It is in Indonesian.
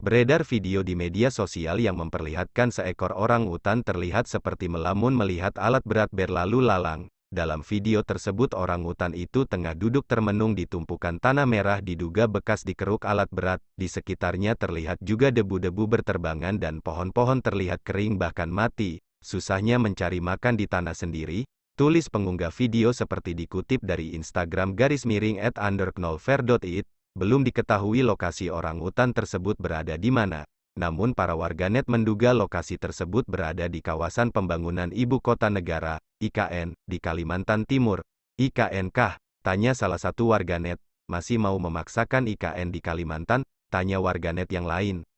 Beredar video di media sosial yang memperlihatkan seekor orang utan terlihat seperti melamun melihat alat berat berlalu lalang. Dalam video tersebut orang utan itu tengah duduk termenung di tumpukan tanah merah diduga bekas dikeruk alat berat, di sekitarnya terlihat juga debu-debu berterbangan dan pohon-pohon terlihat kering bahkan mati, susahnya mencari makan di tanah sendiri, tulis pengunggah video seperti dikutip dari Instagram garis miring at belum diketahui lokasi orang utan tersebut berada di mana, namun para warganet menduga lokasi tersebut berada di kawasan pembangunan Ibu Kota Negara, IKN, di Kalimantan Timur. IKNK, tanya salah satu warganet, masih mau memaksakan IKN di Kalimantan, tanya warganet yang lain.